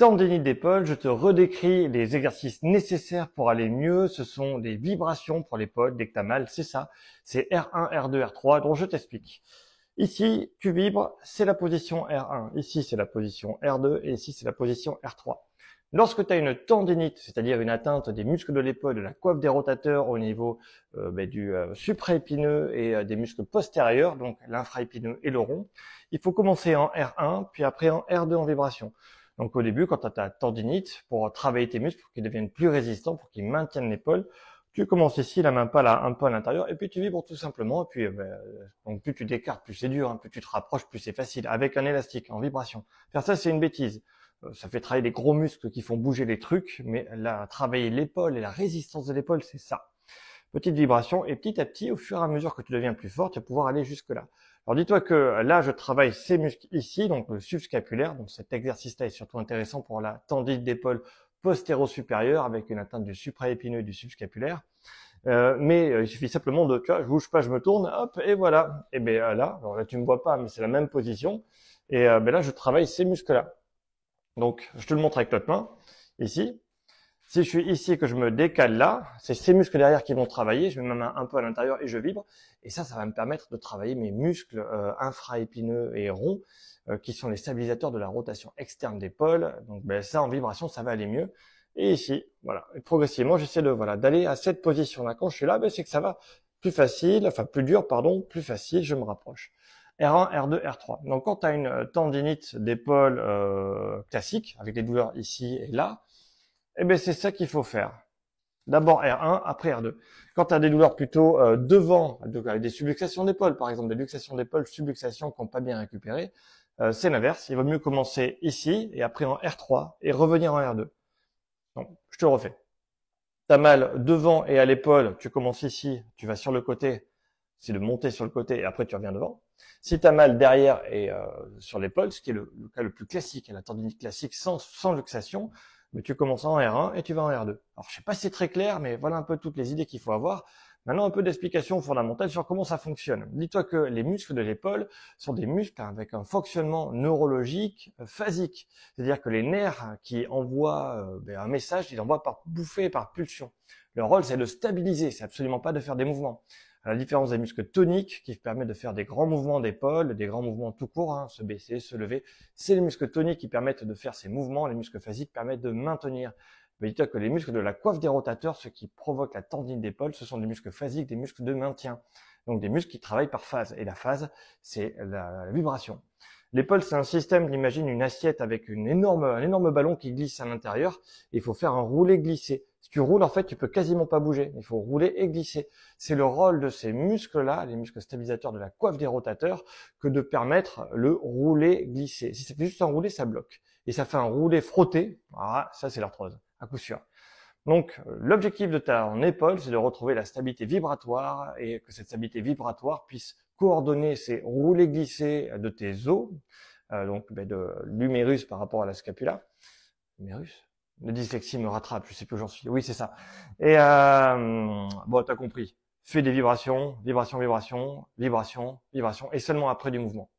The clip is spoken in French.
Tendinite d'épaule, je te redécris les exercices nécessaires pour aller mieux. Ce sont des vibrations pour l'épaule dès que tu as mal, c'est ça. C'est R1, R2, R3 dont je t'explique. Ici, tu vibres, c'est la position R1. Ici, c'est la position R2 et ici, c'est la position R3. Lorsque tu as une tendinite, c'est-à-dire une atteinte des muscles de l'épaule, de la coiffe des rotateurs au niveau euh, ben, du euh, supraépineux et euh, des muscles postérieurs, donc l'infraépineux et le rond, il faut commencer en R1, puis après en R2 en vibration. Donc au début, quand tu as ta tendinite, pour travailler tes muscles, pour qu'ils deviennent plus résistants, pour qu'ils maintiennent l'épaule, tu commences ici, la main pas un peu à l'intérieur, et puis tu vibres tout simplement, et puis euh, ben, donc plus tu décartes, plus c'est dur, hein, plus tu te rapproches, plus c'est facile, avec un élastique, en vibration. Faire ça, c'est une bêtise. Euh, ça fait travailler les gros muscles qui font bouger les trucs, mais travailler l'épaule et la résistance de l'épaule, c'est ça. Petite vibration, et petit à petit, au fur et à mesure que tu deviens plus fort, tu vas pouvoir aller jusque-là. Alors dis-toi que euh, là, je travaille ces muscles ici, donc le subscapulaire. Donc cet exercice-là est surtout intéressant pour la tendite d'épaule postéro-supérieure avec une atteinte du supraépineux et du subscapulaire. Euh, mais euh, il suffit simplement de, tu vois, je bouge pas, je me tourne, hop, et voilà. Et ben là, alors là tu me vois pas, mais c'est la même position. Et ben là, je travaille ces muscles-là. Donc, je te le montre avec l'autre main, ici. Si je suis ici et que je me décale là, c'est ces muscles derrière qui vont travailler. Je mets ma main un peu à l'intérieur et je vibre. Et ça, ça va me permettre de travailler mes muscles euh, infraépineux et ronds, euh, qui sont les stabilisateurs de la rotation externe d'épaule. Donc ben, ça, en vibration, ça va aller mieux. Et ici, voilà, progressivement, j'essaie de voilà d'aller à cette position-là. Quand je suis là, ben, c'est que ça va plus facile, enfin plus dur, pardon, plus facile, je me rapproche. R1, R2, R3. Donc quand tu as une euh, tendinite d'épaule classique, avec des douleurs ici et là, eh bien, c'est ça qu'il faut faire. D'abord R1, après R2. Quand tu as des douleurs plutôt euh, devant, avec des subluxations d'épaule, par exemple, des luxations d'épaule, subluxations qu'on pas bien récupérées, euh, c'est l'inverse. Il vaut mieux commencer ici et après en R3 et revenir en R2. Donc, je te refais. Tu as mal devant et à l'épaule, tu commences ici, tu vas sur le côté, c'est de monter sur le côté et après tu reviens devant. Si tu as mal derrière et euh, sur l'épaule, ce qui est le, cas le plus classique, la tendinite classique sans luxation, mais tu commences en R1 et tu vas en R2. Alors je sais pas si c'est très clair, mais voilà un peu toutes les idées qu'il faut avoir. Maintenant, un peu d'explication fondamentale sur comment ça fonctionne. Dis-toi que les muscles de l'épaule sont des muscles avec un fonctionnement neurologique euh, phasique. C'est-à-dire que les nerfs qui envoient euh, ben, un message, ils envoient par bouffée, par pulsion. Leur rôle, c'est de stabiliser, c'est absolument pas de faire des mouvements à la différence des muscles toniques qui permettent de faire des grands mouvements d'épaule, des grands mouvements tout court, hein, se baisser, se lever. C'est les muscles toniques qui permettent de faire ces mouvements, les muscles phasiques permettent de maintenir. Mais dites que les muscles de la coiffe des rotateurs, ceux qui provoquent la tendine d'épaule, ce sont des muscles phasiques, des muscles de maintien. Donc des muscles qui travaillent par phase. Et la phase, c'est la, vibration. L'épaule, c'est un système, imagine une assiette avec un énorme ballon qui glisse à l'intérieur. Il faut faire un roulé glissé tu roules, en fait, tu peux quasiment pas bouger. Il faut rouler et glisser. C'est le rôle de ces muscles-là, les muscles stabilisateurs de la coiffe des rotateurs, que de permettre le rouler-glisser. Si ça fait juste un rouler, ça bloque. Et ça fait un rouler frotté. Ah, ça, c'est l'arthrose, à coup sûr. Donc, l'objectif de ta épaule, c'est de retrouver la stabilité vibratoire et que cette stabilité vibratoire puisse coordonner ces roulés glisser de tes os, euh, donc ben, de l'humérus par rapport à la scapula. Humérus le dyslexie me rattrape, je sais plus où j'en suis. Oui, c'est ça. Et euh, bon, t'as compris. Fais des vibrations, vibrations, vibrations, vibrations, vibrations, et seulement après du mouvement.